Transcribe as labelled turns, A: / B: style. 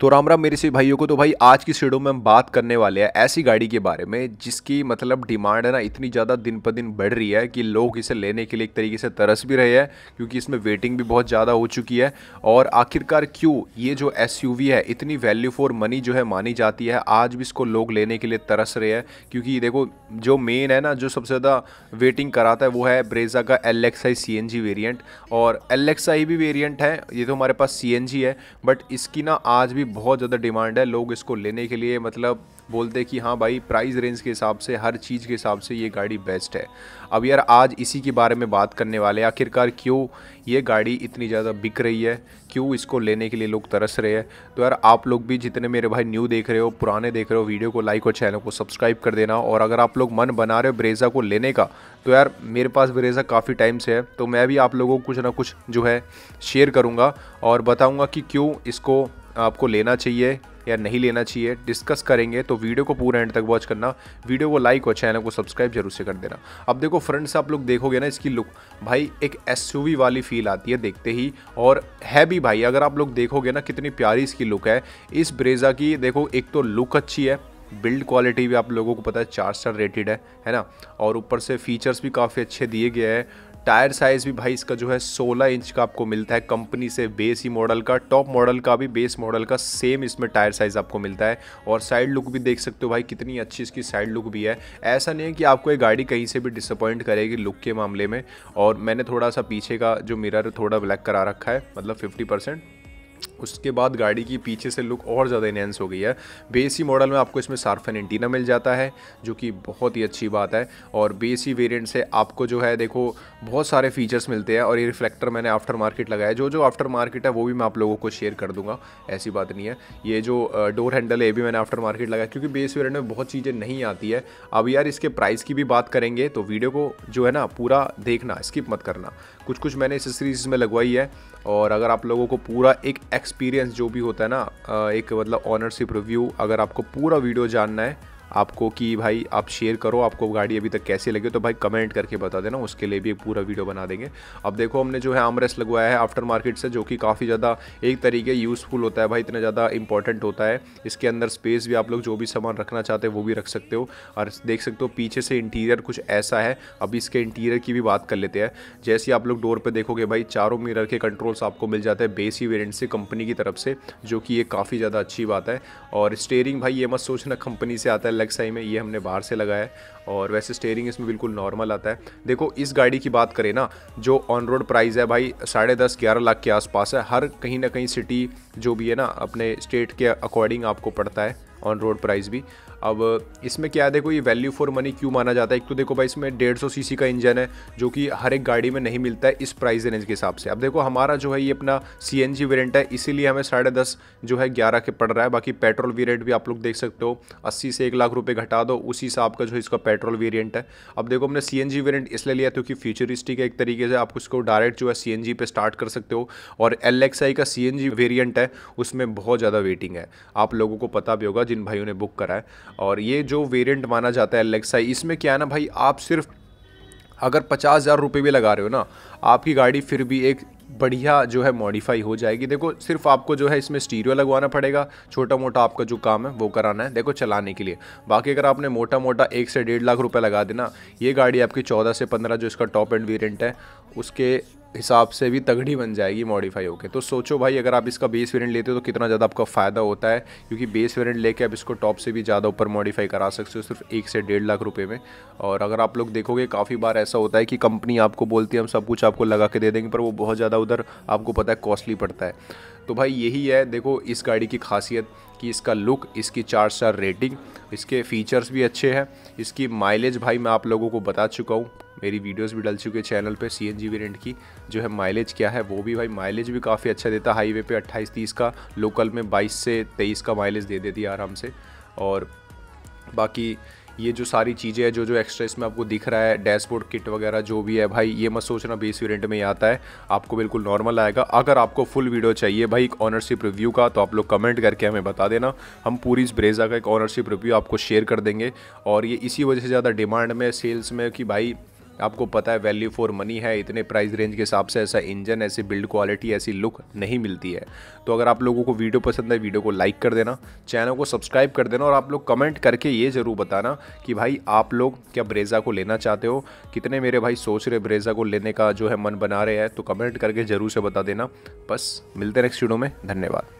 A: तो राम राम मेरे से भाइयों को तो भाई आज की शेडो में हम बात करने वाले हैं ऐसी गाड़ी के बारे में जिसकी मतलब डिमांड है ना इतनी ज़्यादा दिन पर दिन बढ़ रही है कि लोग इसे लेने के लिए एक तरीके से तरस भी रहे हैं क्योंकि इसमें वेटिंग भी बहुत ज़्यादा हो चुकी है और आखिरकार क्यों ये जो एस है इतनी वैल्यू फॉर मनी जो है मानी जाती है आज भी इसको लोग लेने के लिए तरस रहे हैं क्योंकि देखो जो मेन है ना जो सबसे ज़्यादा वेटिंग कराता है वो है ब्रेजा का L X I C N G variant और एल एक्स आई भी वेरियंट है ये तो हमारे पास सी एन जी है बट इसकी ना आज भी बहुत ज़्यादा डिमांड है लोग इसको लेने के लिए मतलब बोलते हैं कि हाँ भाई प्राइस रेंज के हिसाब से हर चीज़ के हिसाब से ये गाड़ी बेस्ट है अब यार आज इसी के बारे में बात करने वाले आखिरकार क्यों ये गाड़ी इतनी ज़्यादा बिक रही है क्यों इसको लेने के लिए लोग तरस रहे हैं तो यार आप लोग भी जितने मेरे भाई न्यू देख रहे हो पुराने देख रहे हो वीडियो को लाइक और चैनल को सब्सक्राइब कर देना और अगर आप लोग मन बना रहे हो ब्रेज़ा को लेने का तो यार मेरे पास ब्रेज़ा काफ़ी टाइम से है तो मैं भी आप लोगों को कुछ ना कुछ जो है शेयर करूँगा और बताऊँगा कि क्यों इसको आपको लेना चाहिए या नहीं लेना चाहिए डिस्कस करेंगे तो वीडियो को पूरा एंड तक वॉच करना वीडियो को लाइक और चैनल को सब्सक्राइब जरूर से कर देना अब देखो फ्रंट से आप लोग देखोगे ना इसकी लुक भाई एक एस वाली फील आती है देखते ही और है भी भाई अगर आप लोग देखोगे ना कितनी प्यारी इसकी लुक है इस ब्रेजा की देखो एक तो लुक अच्छी है बिल्ड क्वालिटी भी आप लोगों को पता है चार स्टार रेटेड है है ना और ऊपर से फीचर्स भी काफ़ी अच्छे दिए गए हैं टायर साइज़ भी भाई इसका जो है 16 इंच का आपको मिलता है कंपनी से बेस ही मॉडल का टॉप मॉडल का भी बेस मॉडल का सेम इसमें टायर साइज़ आपको मिलता है और साइड लुक भी देख सकते हो भाई कितनी अच्छी इसकी साइड लुक भी है ऐसा नहीं है कि आपको ये गाड़ी कहीं से भी डिसअपॉइंट करेगी लुक के मामले में और मैंने थोड़ा सा पीछे का जो मिरर थोड़ा ब्लैक करा रखा है मतलब फिफ्टी उसके बाद गाड़ी की पीछे से लुक और ज़्यादा इनहेंस हो गई है बेसी मॉडल में आपको इसमें सार्फन एंटीना मिल जाता है जो कि बहुत ही अच्छी बात है और बेसी वेरिएंट से आपको जो है देखो बहुत सारे फीचर्स मिलते हैं और ये रिफ्लेक्टर मैंने आफ्टर मार्केट लगाया जो जो आफ्टर मार्केट है वो भी मैं आप लोगों को शेयर कर दूंगा ऐसी बात नहीं है ये जो डोर हैंडल है ये भी मैंने आफ्टर मार्केट लगाया क्योंकि बेस वेरियंट में बहुत चीज़ें नहीं आती है अब यार इसके प्राइस की भी बात करेंगे तो वीडियो को जो है ना पूरा देखना स्किप मत करना कुछ कुछ मैंने इस सीरीज़ में लगवाई है और अगर आप लोगों को पूरा एक एक्स एक्सपीरियंस जो भी होता है ना एक मतलब ऑनरशिप रिव्यू अगर आपको पूरा वीडियो जानना है आपको कि भाई आप शेयर करो आपको गाड़ी अभी तक कैसी लगी तो भाई कमेंट करके बता देना उसके लिए भी एक पूरा वीडियो बना देंगे अब देखो हमने जो है आमरेस लगवाया है आफ्टर मार्केट से जो कि काफ़ी ज़्यादा एक तरीके यूज़फुल होता है भाई इतना ज़्यादा इंपॉर्टेंट होता है इसके अंदर स्पेस भी आप लोग जो भी सामान रखना चाहते हैं वो भी रख सकते हो और देख सकते हो पीछे से इंटीरियर कुछ ऐसा है अभी इसके इंटीरियर की भी बात कर लेते हैं जैसे आप लोग डोर पर देखोगे भाई चारों मिरर के कंट्रोल्स आपको मिल जाते हैं बेसी वेरियंट से कंपनी की तरफ से जो कि ये काफ़ी ज़्यादा अच्छी बात है और स्टेयरिंग भाई ये मत सोचना कंपनी से आता है अलग साई में ये हमने बाहर से लगाया है और वैसे स्टेयरिंग इसमें बिल्कुल नॉर्मल आता है देखो इस गाड़ी की बात करें ना जो ऑन रोड प्राइस है भाई साढ़े दस ग्यारह लाख के आसपास है हर कहीं ना कहीं सिटी जो भी है ना अपने स्टेट के अकॉर्डिंग आपको पड़ता है ऑन रोड प्राइस भी अब इसमें क्या है देखो ये वैल्यू फॉर मनी क्यों माना जाता है एक तो देखो भाई इसमें डेढ़ सौ सी का इंजन है जो कि हर एक गाड़ी में नहीं मिलता है इस प्राइस रेंज के हिसाब से अब देखो हमारा जो है ये अपना सी एन जी वेरियंट है इसीलिए हमें साढ़े दस जो है ग्यारह के पड़ रहा है बाकी पेट्रोल वेरियंट भी आप लोग देख सकते हो अस्सी से एक लाख रुपये घटा दो उसी हिसाब का जो इसका पेट्रोल वेरियंट है अब देखो हमने सी एन जी वेरियंट इसलिए लिया क्योंकि फ्यूचरिस्टिक है एक तरीके से आप उसको डायरेक्ट जो है सी एन जी पे स्टार्ट कर सकते हो और एल एक्स आई का सी एन जी वेरियंट है उसमें बहुत ज़्यादा वेटिंग है आप लोगों को पता भी होगा जिन भाइयों ने बुक करा है और ये जो वेरिएंट माना जाता है एलेक्साई इसमें क्या है ना भाई आप सिर्फ अगर पचास हज़ार रुपये भी लगा रहे हो ना आपकी गाड़ी फिर भी एक बढ़िया जो है मॉडिफाई हो जाएगी देखो सिर्फ आपको जो है इसमें स्टीरियो लगवाना पड़ेगा छोटा मोटा आपका जो काम है वो कराना है देखो चलाने के लिए बाकी अगर आपने मोटा मोटा एक से डेढ़ लाख रुपए लगा देना ये गाड़ी आपकी चौदह से पंद्रह जो इसका टॉप एंड वेरियंट है उसके हिसाब से भी तगड़ी बन जाएगी मॉडिफाई होकर तो सोचो भाई अगर आप इसका बेस वेरिएंट लेते हो तो कितना ज़्यादा आपका फ़ायदा होता है क्योंकि बेस वेरिएंट लेके आप इसको टॉप से भी ज़्यादा ऊपर मॉडिफाई करा सकते हो सिर्फ एक से डेढ़ लाख रुपए में और अगर आप लोग देखोगे काफ़ी बार ऐसा होता है कि कंपनी आपको बोलती है हम सब कुछ आपको लगा के दे देंगे पर वो बहुत ज़्यादा उधर आपको पता है कॉस्टली पड़ता है तो भाई यही है देखो इस गाड़ी की खासियत कि इसका लुक इसकी चार स्टार रेटिंग इसके फीचर्स भी अच्छे हैं इसकी माइलेज भाई मैं आप लोगों को बता चुका हूँ मेरी वीडियोस भी डल चुकी है चैनल पे सी एन वेरिएंट की जो है माइलेज क्या है वो भी भाई माइलेज भी काफ़ी अच्छा देता हाईवे पे 28 30 का लोकल में 22 से 23 का माइलेज दे देती है आराम से और बाकी ये जो सारी चीज़ें हैं जो जो एक्स्ट्रा इसमें आपको दिख रहा है डैशबोर्ड किट वगैरह जो भी है भाई ये मत सोचना बेस वेरिएंट में ही आता है आपको बिल्कुल नॉर्मल आएगा अगर आपको फुल वीडियो चाहिए भाई एक ऑनरशिप रिव्यू का तो आप लोग कमेंट करके हमें बता देना हम पूरी इस ब्रेजा का एक ऑनरशिप रिव्यू आपको शेयर कर देंगे और ये इसी वजह से ज़्यादा डिमांड में सेल्स में कि भाई आपको पता है वैल्यू फॉर मनी है इतने प्राइस रेंज के हिसाब से ऐसा इंजन ऐसी बिल्ड क्वालिटी ऐसी लुक नहीं मिलती है तो अगर आप लोगों को वीडियो पसंद है वीडियो को लाइक कर देना चैनल को सब्सक्राइब कर देना और आप लोग कमेंट करके ये ज़रूर बताना कि भाई आप लोग क्या ब्रेज़ा को लेना चाहते हो कितने मेरे भाई सोच रहे ब्रेज़ा को लेने का जो है मन बना रहे हैं तो कमेंट करके ज़रूर से बता देना बस मिलते नेक्स्ट वीडियो में धन्यवाद